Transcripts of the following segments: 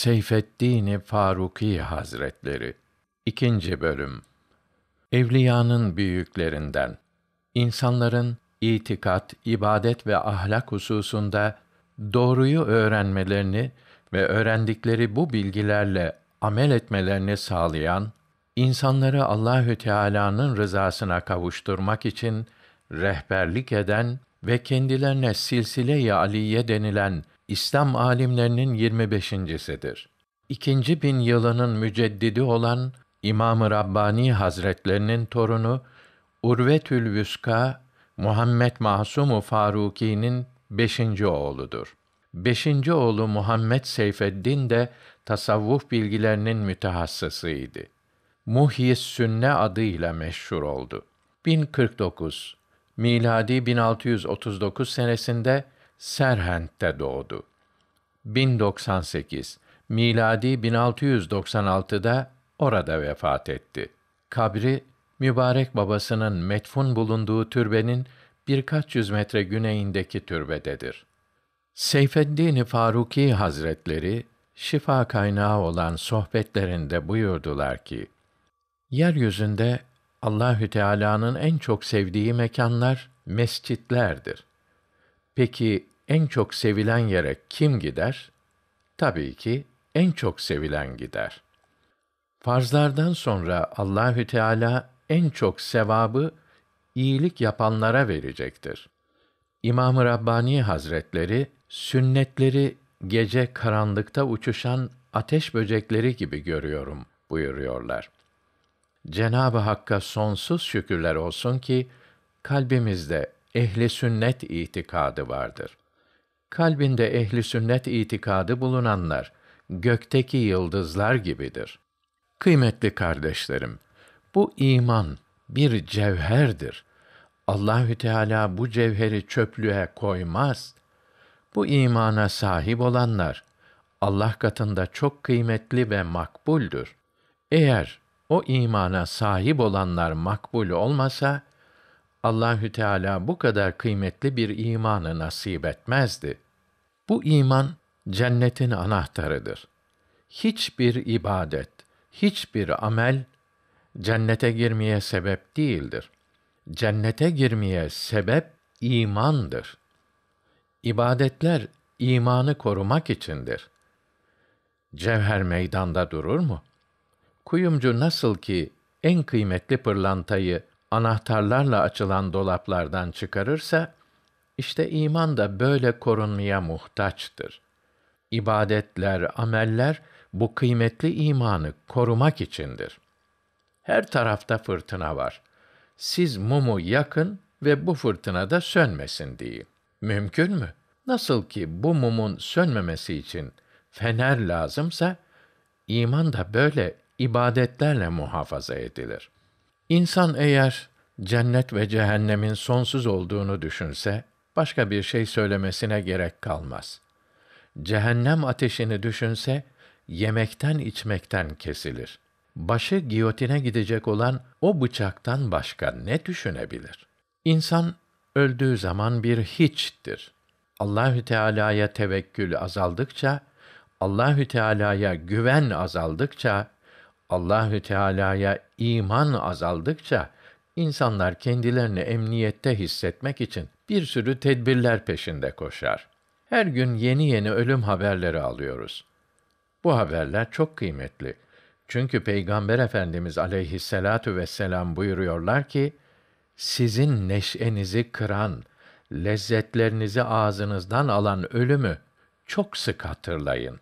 Seyfeddin Faruki Hazretleri 2. bölüm Evliyanın büyüklerinden insanların itikat, ibadet ve ahlak hususunda doğruyu öğrenmelerini ve öğrendikleri bu bilgilerle amel etmelerini sağlayan insanları Allahü Teala'nın rızasına kavuşturmak için rehberlik eden ve kendilerine silsile-i aliye denilen İslam alimlerinin 25.sidir. İkinci bin yılının müceddidi olan İmam-ı Rabbani Hazretlerinin torunu Urvetül Vüska Muhammed Masumu Faruki'nin beşinci oğludur. Beşinci oğlu Muhammed Seyfeddin de tasavvuf bilgilerinin mütehassısıydı. Muhyis Sünne adıyla meşhur oldu. 1049 miladi 1639 senesinde Serhent'te doğdu. 1098 miladi 1696'da orada vefat etti. Kabri mübarek babasının metfun bulunduğu türbenin birkaç yüz metre güneyindeki türbededir. Seyfeddin Faruki Hazretleri şifa kaynağı olan sohbetlerinde buyurdular ki: Yeryüzünde Allahü Teala'nın en çok sevdiği mekanlar mescitlerdir. Peki en çok sevilen yere kim gider? Tabii ki en çok sevilen gider. Farzlardan sonra Allahü Teala en çok sevabı iyilik yapanlara verecektir. İmam-ı Rabbani Hazretleri sünnetleri gece karanlıkta uçuşan ateş böcekleri gibi görüyorum buyuruyorlar. Cenab-ı Hakk'a sonsuz şükürler olsun ki kalbimizde ehli sünnet itikadı vardır kalbinde ehli sünnet itikadı bulunanlar gökteki yıldızlar gibidir. Kıymetli kardeşlerim, bu iman bir cevherdir. Allahü Teala bu cevheri çöplüğe koymaz. Bu imana sahip olanlar Allah katında çok kıymetli ve makbuldür. Eğer o imana sahip olanlar makbul olmasa Allahü Teala bu kadar kıymetli bir imanı nasip etmezdi. Bu iman cennetin anahtarıdır. Hiçbir ibadet, hiçbir amel cennete girmeye sebep değildir. Cennete girmeye sebep imandır. İbadetler imanı korumak içindir. Cevher meydanda durur mu? Kuyumcu nasıl ki en kıymetli pırlantayı anahtarlarla açılan dolaplardan çıkarırsa, işte iman da böyle korunmaya muhtaçtır. İbadetler, ameller bu kıymetli imanı korumak içindir. Her tarafta fırtına var. Siz mumu yakın ve bu fırtına da sönmesin diye. Mümkün mü? Nasıl ki bu mumun sönmemesi için fener lazımsa, iman da böyle ibadetlerle muhafaza edilir.'' İnsan eğer cennet ve cehennemin sonsuz olduğunu düşünse, başka bir şey söylemesine gerek kalmaz. Cehennem ateşini düşünse, yemekten içmekten kesilir. Başı giyotine gidecek olan o bıçaktan başka ne düşünebilir? İnsan öldüğü zaman bir hiçtir. Allahü Teala'ya tevekkül azaldıkça, Allahü Teala'ya güven azaldıkça Allahü Teala'ya iman azaldıkça insanlar kendilerini emniyette hissetmek için bir sürü tedbirler peşinde koşar. Her gün yeni yeni ölüm haberleri alıyoruz. Bu haberler çok kıymetli. Çünkü Peygamber Efendimiz aleyhisselatu vesselam buyuruyorlar ki, sizin neşenizi kıran, lezzetlerinizi ağzınızdan alan ölümü çok sık hatırlayın.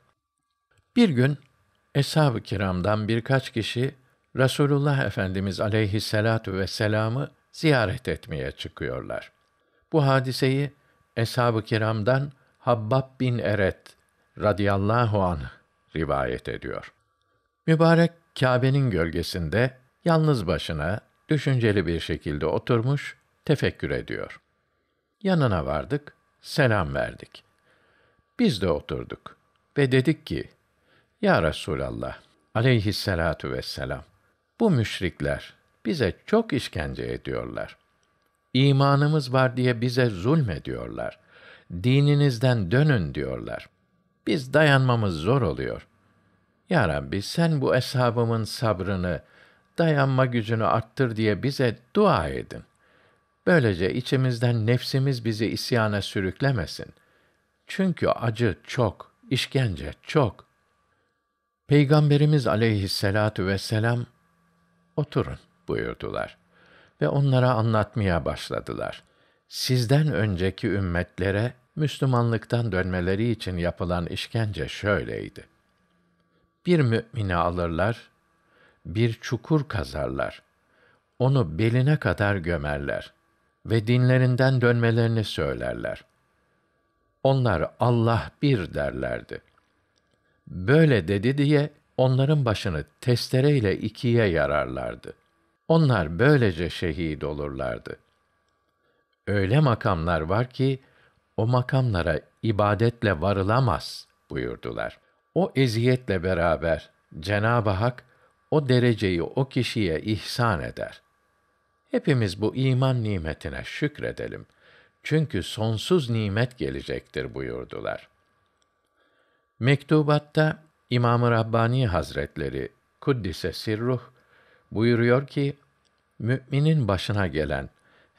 Bir gün Eshab-ı kiramdan birkaç kişi Rasulullah Efendimiz aleyhisselatu vesselam'ı ziyaret etmeye çıkıyorlar. Bu hadiseyi Eshab-ı Kiram'dan Habbab bin Eret radıyallahu anh rivayet ediyor. Mübarek Kâbe'nin gölgesinde yalnız başına düşünceli bir şekilde oturmuş tefekkür ediyor. Yanına vardık, selam verdik. Biz de oturduk ve dedik ki: ya Resulallah aleyhissalatu vesselam bu müşrikler bize çok işkence ediyorlar. İmanımız var diye bize zulmediyorlar. Dininizden dönün diyorlar. Biz dayanmamız zor oluyor. Ya Rabbi sen bu eshabımın sabrını, dayanma gücünü arttır diye bize dua edin. Böylece içimizden nefsimiz bizi isyana sürüklemesin. Çünkü acı çok, işkence çok. Peygamberimiz aleyhisselatu vesselam, oturun buyurdular ve onlara anlatmaya başladılar. Sizden önceki ümmetlere Müslümanlıktan dönmeleri için yapılan işkence şöyleydi. Bir mü'mini alırlar, bir çukur kazarlar. Onu beline kadar gömerler ve dinlerinden dönmelerini söylerler. Onlar Allah bir derlerdi.'' böyle dedi diye onların başını testereyle ikiye yararlardı. Onlar böylece şehit olurlardı. Öyle makamlar var ki o makamlara ibadetle varılamaz buyurdular. O eziyetle beraber Cenab-ı Hak o dereceyi o kişiye ihsan eder. Hepimiz bu iman nimetine şükredelim. Çünkü sonsuz nimet gelecektir buyurdular. Mektubatta İmam-ı Rabbani Hazretleri Kuddise sirruh buyuruyor ki müminin başına gelen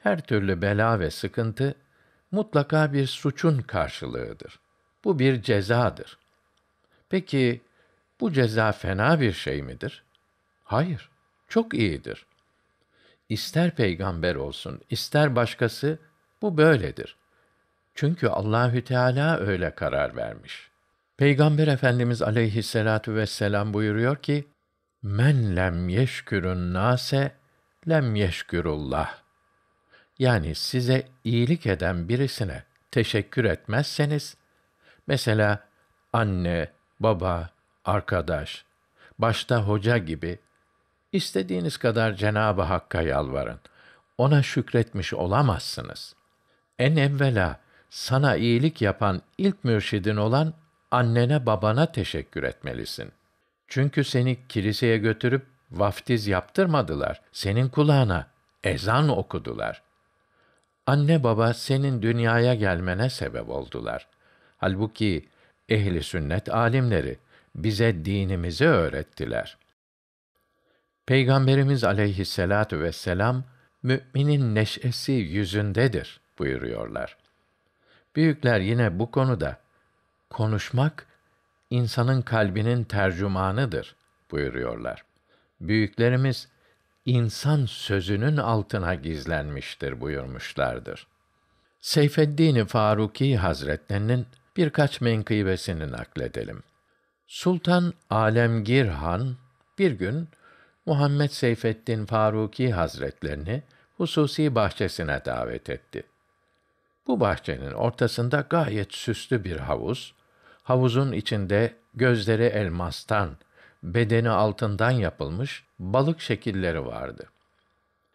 her türlü bela ve sıkıntı mutlaka bir suçun karşılığıdır. Bu bir cezadır. Peki bu ceza fena bir şey midir? Hayır, çok iyidir. İster peygamber olsun, ister başkası bu böyledir. Çünkü Allahü Teala öyle karar vermiş.'' Peygamber Efendimiz aleyhisselatu vesselam buyuruyor ki, Men lem yeşkürün nase, lem yeşkürullah. Yani size iyilik eden birisine teşekkür etmezseniz, mesela anne, baba, arkadaş, başta hoca gibi, istediğiniz kadar Cenab-ı Hakk'a yalvarın. Ona şükretmiş olamazsınız. En evvela sana iyilik yapan ilk mürşidin olan annene babana teşekkür etmelisin. Çünkü seni kiliseye götürüp vaftiz yaptırmadılar. Senin kulağına ezan okudular. Anne baba senin dünyaya gelmene sebep oldular. Halbuki ehli sünnet alimleri bize dinimizi öğrettiler. Peygamberimiz aleyhisselatu vesselam müminin neşesi yüzündedir buyuruyorlar. Büyükler yine bu konuda konuşmak insanın kalbinin tercümanıdır buyuruyorlar. Büyüklerimiz insan sözünün altına gizlenmiştir buyurmuşlardır. Seyfeddin Faruki Hazretlerinin birkaç menkıbesini nakledelim. Sultan Alemgir Han bir gün Muhammed Seyfeddin Faruki Hazretlerini hususi bahçesine davet etti. Bu bahçenin ortasında gayet süslü bir havuz, havuzun içinde gözleri elmastan, bedeni altından yapılmış balık şekilleri vardı.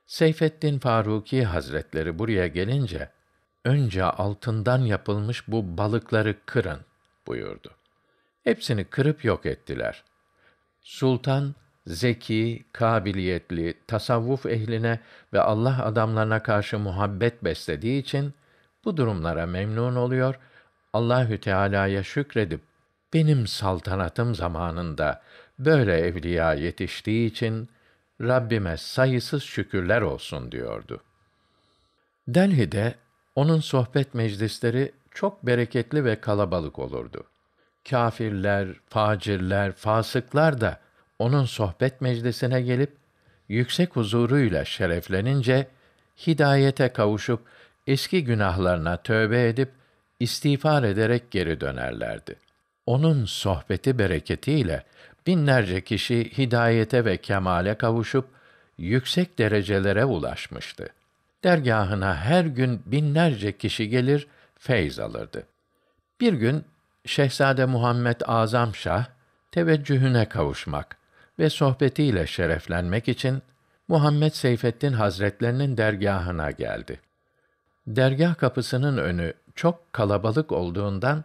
Seyfettin Faruki Hazretleri buraya gelince, önce altından yapılmış bu balıkları kırın buyurdu. Hepsini kırıp yok ettiler. Sultan, zeki, kabiliyetli, tasavvuf ehline ve Allah adamlarına karşı muhabbet beslediği için bu durumlara memnun oluyor Allahü Teala'ya şükredip benim saltanatım zamanında böyle evliya yetiştiği için Rabbime sayısız şükürler olsun diyordu. Delhi'de onun sohbet meclisleri çok bereketli ve kalabalık olurdu. Kafirler, facirler, fasıklar da onun sohbet meclisine gelip yüksek huzuruyla şereflenince hidayete kavuşup eski günahlarına tövbe edip istiğfar ederek geri dönerlerdi. Onun sohbeti bereketiyle binlerce kişi hidayete ve kemale kavuşup yüksek derecelere ulaşmıştı. Dergahına her gün binlerce kişi gelir, feyz alırdı. Bir gün Şehzade Muhammed Azam Şah teveccühüne kavuşmak ve sohbetiyle şereflenmek için Muhammed Seyfettin Hazretlerinin dergahına geldi. Dergah kapısının önü çok kalabalık olduğundan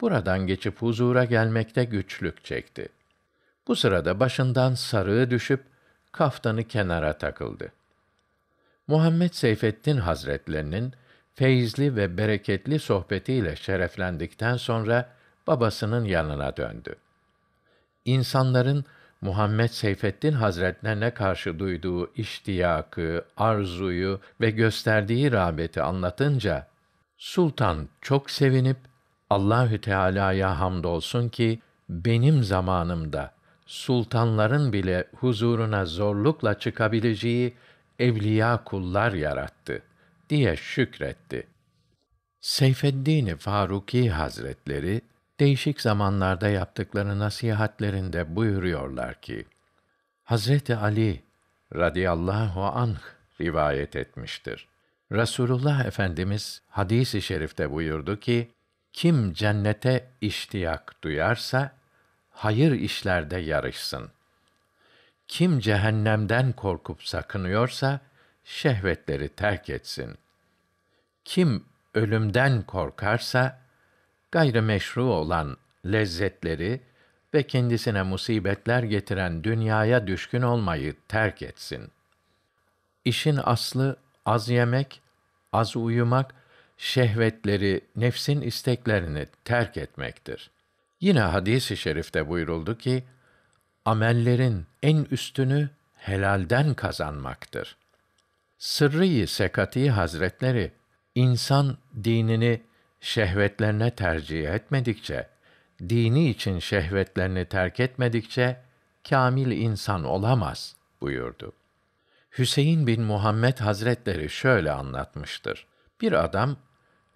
buradan geçip huzura gelmekte güçlük çekti. Bu sırada başından sarığı düşüp kaftanı kenara takıldı. Muhammed Seyfettin Hazretlerinin feyizli ve bereketli sohbetiyle şereflendikten sonra babasının yanına döndü. İnsanların Muhammed Seyfettin Hazretlerine karşı duyduğu iştiyakı, arzuyu ve gösterdiği rağbeti anlatınca Sultan çok sevinip Allahü Teala'ya hamdolsun ki benim zamanımda sultanların bile huzuruna zorlukla çıkabileceği evliya kullar yarattı diye şükretti. Seyfeddin Faruki Hazretleri değişik zamanlarda yaptıkları nasihatlerinde buyuruyorlar ki Hazreti Ali radıyallahu anh rivayet etmiştir. Resulullah Efendimiz hadisi şerifte buyurdu ki, kim cennete iştiyak duyarsa, hayır işlerde yarışsın. Kim cehennemden korkup sakınıyorsa, şehvetleri terk etsin. Kim ölümden korkarsa, gayrimeşru olan lezzetleri ve kendisine musibetler getiren dünyaya düşkün olmayı terk etsin. İşin aslı az yemek, az uyumak, şehvetleri, nefsin isteklerini terk etmektir. Yine hadis-i şerifte buyuruldu ki, amellerin en üstünü helalden kazanmaktır. Sırrı-i Sekati Hazretleri, insan dinini şehvetlerine tercih etmedikçe, dini için şehvetlerini terk etmedikçe, kamil insan olamaz buyurdu. Hüseyin bin Muhammed Hazretleri şöyle anlatmıştır. Bir adam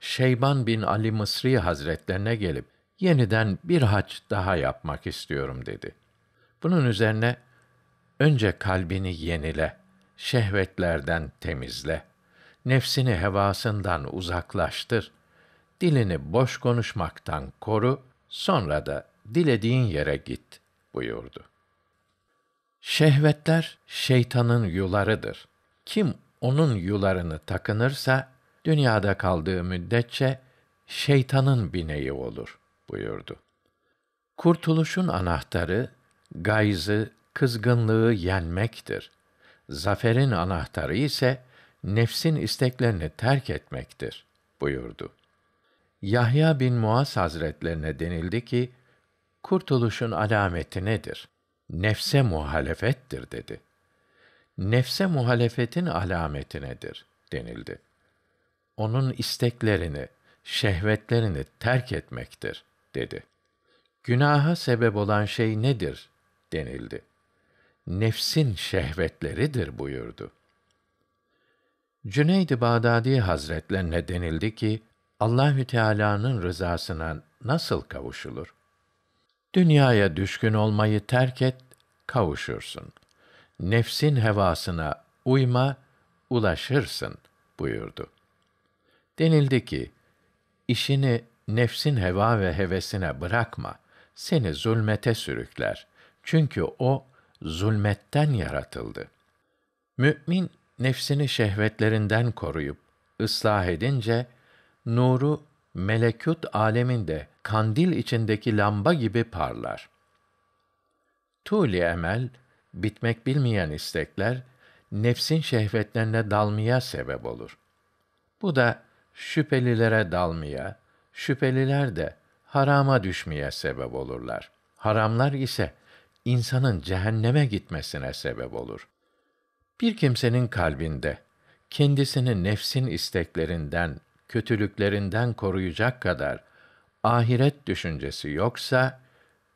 Şeyban bin Ali Mısri Hazretlerine gelip yeniden bir hac daha yapmak istiyorum dedi. Bunun üzerine önce kalbini yenile, şehvetlerden temizle, nefsini hevasından uzaklaştır, dilini boş konuşmaktan koru, sonra da dilediğin yere git buyurdu. Şehvetler şeytanın yularıdır. Kim onun yularını takınırsa dünyada kaldığı müddetçe şeytanın bineği olur buyurdu. Kurtuluşun anahtarı gayzı, kızgınlığı yenmektir. Zaferin anahtarı ise nefsin isteklerini terk etmektir buyurdu. Yahya bin Muaz Hazretlerine denildi ki kurtuluşun alameti nedir? nefse muhalefettir dedi. Nefse muhalefetin alameti nedir denildi. Onun isteklerini, şehvetlerini terk etmektir dedi. Günaha sebep olan şey nedir denildi. Nefsin şehvetleridir buyurdu. Cüneyd-i Bağdadi Hazretlerine denildi ki, Allahü Teala'nın rızasına nasıl kavuşulur? Dünyaya düşkün olmayı terk et, kavuşursun. Nefsin hevasına uyma, ulaşırsın buyurdu. Denildi ki, işini nefsin heva ve hevesine bırakma, seni zulmete sürükler. Çünkü o, zulmetten yaratıldı. Mü'min, nefsini şehvetlerinden koruyup, ıslah edince, nuru melekut aleminde kandil içindeki lamba gibi parlar. Tuli emel, bitmek bilmeyen istekler, nefsin şehvetlerine dalmaya sebep olur. Bu da şüphelilere dalmaya, şüpheliler de harama düşmeye sebep olurlar. Haramlar ise insanın cehenneme gitmesine sebep olur. Bir kimsenin kalbinde kendisini nefsin isteklerinden kötülüklerinden koruyacak kadar ahiret düşüncesi yoksa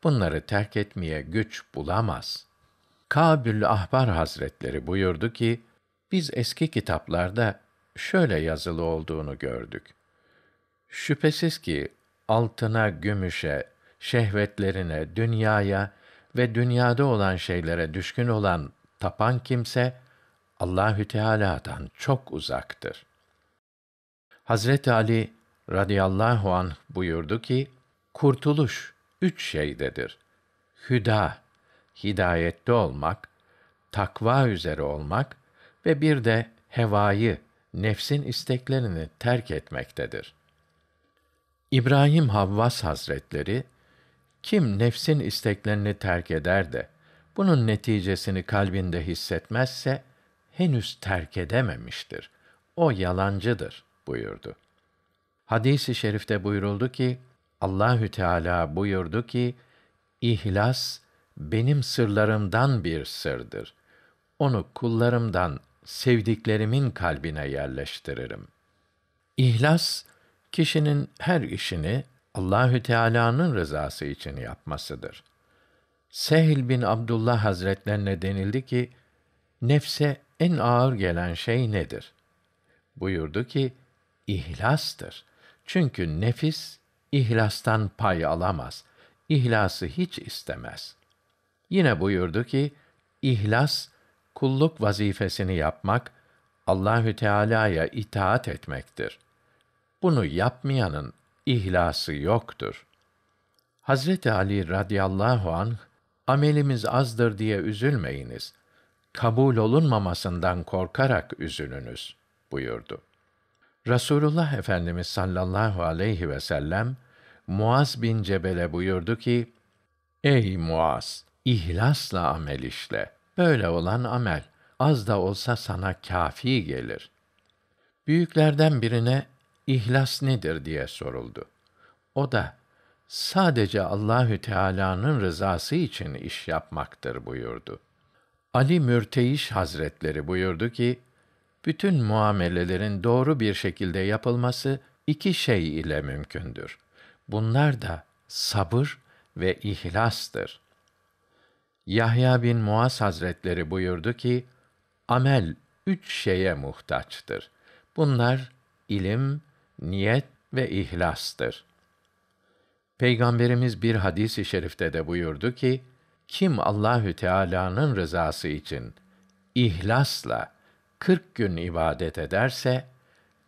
bunları terk etmeye güç bulamaz. Kabül Ahbar Hazretleri buyurdu ki biz eski kitaplarda şöyle yazılı olduğunu gördük. Şüphesiz ki altına, gümüşe, şehvetlerine, dünyaya ve dünyada olan şeylere düşkün olan tapan kimse Allahü Teala'dan çok uzaktır. Hazreti Ali radıyallahu anh buyurdu ki, kurtuluş üç şeydedir. Hüda, hidayette olmak, takva üzere olmak ve bir de hevayı, nefsin isteklerini terk etmektedir. İbrahim Havvas Hazretleri, kim nefsin isteklerini terk eder de, bunun neticesini kalbinde hissetmezse, henüz terk edememiştir. O yalancıdır.'' buyurdu. Hadis-i şerifte buyuruldu ki Allahü Teala buyurdu ki İhlas benim sırlarımdan bir sırdır. Onu kullarımdan sevdiklerimin kalbine yerleştiririm. İhlas kişinin her işini Allahü Teala'nın rızası için yapmasıdır. Sehl bin Abdullah Hazretlerine denildi ki nefse en ağır gelen şey nedir? Buyurdu ki ihlastır. Çünkü nefis ihlastan pay alamaz. İhlası hiç istemez. Yine buyurdu ki, ihlas kulluk vazifesini yapmak, Allahü Teala'ya itaat etmektir. Bunu yapmayanın ihlası yoktur. Hazreti Ali radıyallahu an amelimiz azdır diye üzülmeyiniz. Kabul olunmamasından korkarak üzülünüz buyurdu. Rasulullah Efendimiz sallallahu aleyhi ve sellem Muaz bin Cebel'e buyurdu ki: Ey Muaz, ihlasla amel işle. Böyle olan amel az da olsa sana kafi gelir. Büyüklerden birine ihlas nedir diye soruldu. O da sadece Allahü Teala'nın rızası için iş yapmaktır buyurdu. Ali Mürteiş Hazretleri buyurdu ki, bütün muamelelerin doğru bir şekilde yapılması iki şey ile mümkündür. Bunlar da sabır ve ihlastır. Yahya bin Muaz Hazretleri buyurdu ki, amel üç şeye muhtaçtır. Bunlar ilim, niyet ve ihlastır. Peygamberimiz bir hadis-i şerifte de buyurdu ki, kim Allahü Teala'nın rızası için ihlasla Kırk gün ibadet ederse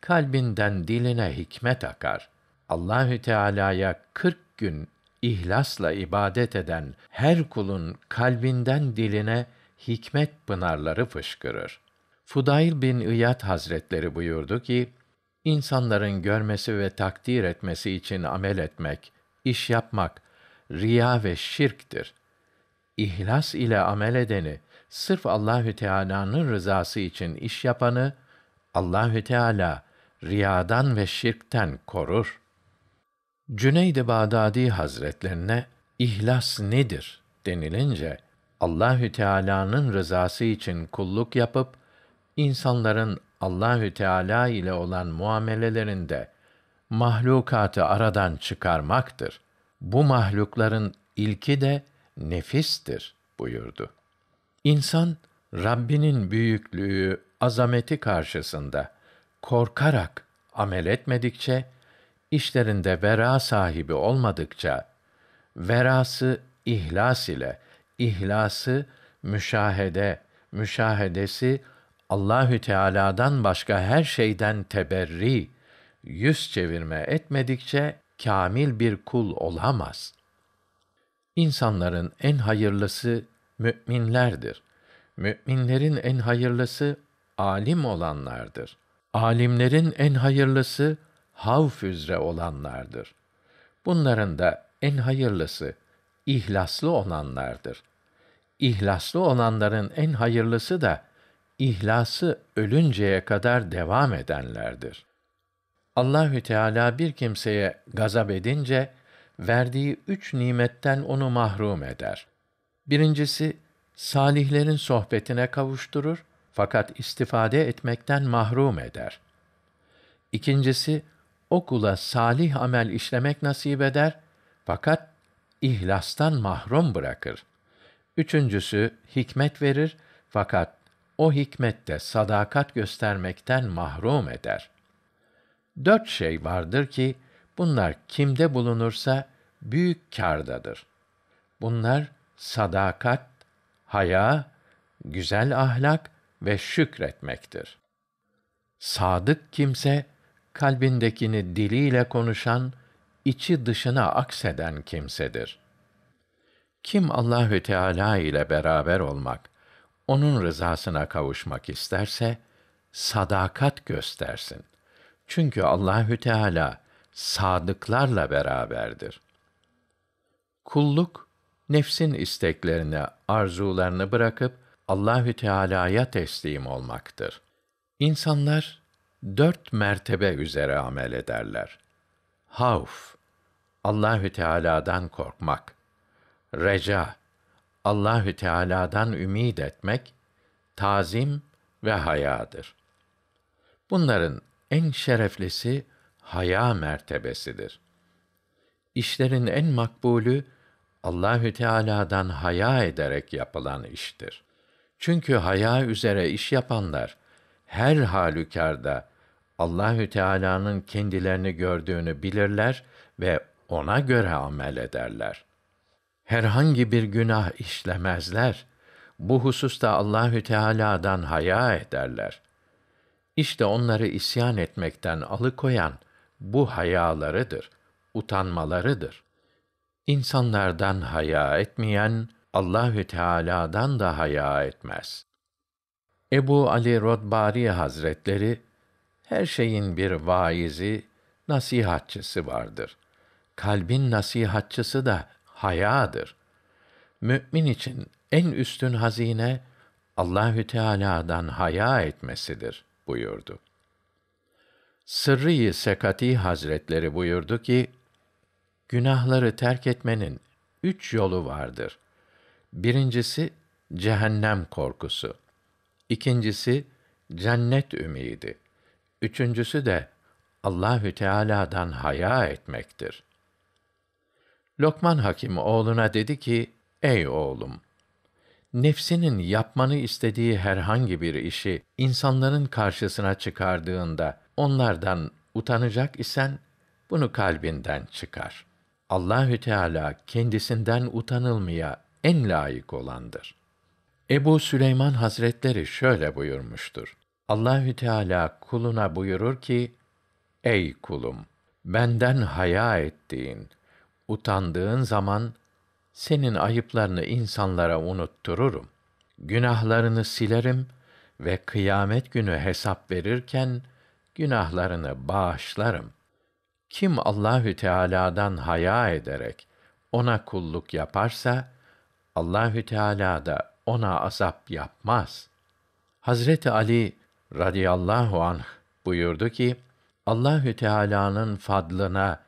kalbinden diline hikmet akar. Allahü Teala'ya kırk gün ihlasla ibadet eden her kulun kalbinden diline hikmet pınarları fışkırır. Fudayl bin İyad Hazretleri buyurdu ki, insanların görmesi ve takdir etmesi için amel etmek, iş yapmak, riya ve şirktir. İhlas ile amel edeni, sırf Allahü Teala'nın rızası için iş yapanı Allahü Teala riyadan ve şirkten korur. Cüneyd-i Bağdadi Hazretlerine ihlas nedir denilince Allahü Teala'nın rızası için kulluk yapıp insanların Allahü Teala ile olan muamelelerinde mahlukatı aradan çıkarmaktır. Bu mahlukların ilki de nefistir buyurdu. İnsan Rabbinin büyüklüğü, azameti karşısında korkarak amel etmedikçe, işlerinde vera sahibi olmadıkça, verası ihlas ile, ihlası müşahede, müşahedesi Allahü Teala'dan başka her şeyden teberri, yüz çevirme etmedikçe kamil bir kul olamaz. İnsanların en hayırlısı müminlerdir. Müminlerin en hayırlısı alim olanlardır. Alimlerin en hayırlısı havf üzere olanlardır. Bunların da en hayırlısı ihlaslı olanlardır. İhlaslı olanların en hayırlısı da ihlası ölünceye kadar devam edenlerdir. Allahü Teala bir kimseye gazap edince verdiği üç nimetten onu mahrum eder. Birincisi, salihlerin sohbetine kavuşturur fakat istifade etmekten mahrum eder. İkincisi, okula salih amel işlemek nasip eder fakat ihlastan mahrum bırakır. Üçüncüsü, hikmet verir fakat o hikmette sadakat göstermekten mahrum eder. Dört şey vardır ki, bunlar kimde bulunursa büyük kârdadır. Bunlar, sadakat, haya, güzel ahlak ve şükretmektir. Sadık kimse kalbindekini diliyle konuşan, içi dışına akseden kimsedir. Kim Allahü Teala ile beraber olmak, onun rızasına kavuşmak isterse sadakat göstersin. Çünkü Allahü Teala sadıklarla beraberdir. Kulluk nefsin isteklerine, arzularını bırakıp Allahü Teala'ya teslim olmaktır. İnsanlar dört mertebe üzere amel ederler. Havf, Allahü Teala'dan korkmak. Reca, Allahü Teala'dan ümid etmek, tazim ve hayadır. Bunların en şereflisi haya mertebesidir. İşlerin en makbulü Allahü Teala'dan haya ederek yapılan iştir. Çünkü haya üzere iş yapanlar her halükarda Allahü Teala'nın kendilerini gördüğünü bilirler ve ona göre amel ederler. Herhangi bir günah işlemezler. Bu hususta Allahü Teala'dan haya ederler. İşte onları isyan etmekten alıkoyan bu hayalarıdır, utanmalarıdır.'' İnsanlardan haya etmeyen Allahü Teala'dan da haya etmez. Ebu Ali Rodbari Hazretleri her şeyin bir vaizi, nasihatçısı vardır. Kalbin nasihatçısı da hayadır. Mü'min için en üstün hazine Allahü Teala'dan haya etmesidir buyurdu. Sırrı Sekati Hazretleri buyurdu ki Günahları terk etmenin üç yolu vardır. Birincisi cehennem korkusu. İkincisi cennet ümidi. Üçüncüsü de Allahü Teala'dan haya etmektir. Lokman Hakim oğluna dedi ki: Ey oğlum, nefsinin yapmanı istediği herhangi bir işi insanların karşısına çıkardığında onlardan utanacak isen bunu kalbinden çıkar.'' Allahü Teala kendisinden utanılmaya en layık olandır. Ebu Süleyman Hazretleri şöyle buyurmuştur. Allahü Teala kuluna buyurur ki: Ey kulum, benden haya ettiğin, utandığın zaman senin ayıplarını insanlara unuttururum. Günahlarını silerim ve kıyamet günü hesap verirken günahlarını bağışlarım.'' Kim Allahü Teala'dan haya ederek ona kulluk yaparsa Allahü Teala da ona azap yapmaz. Hazreti Ali radıyallahu anh buyurdu ki Allahü Teala'nın fadlına,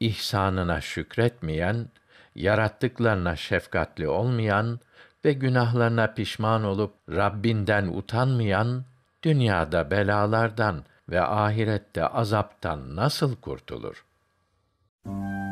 ihsanına şükretmeyen, yarattıklarına şefkatli olmayan ve günahlarına pişman olup Rabbinden utanmayan dünyada belalardan ve ahirette azaptan nasıl kurtulur? Müzik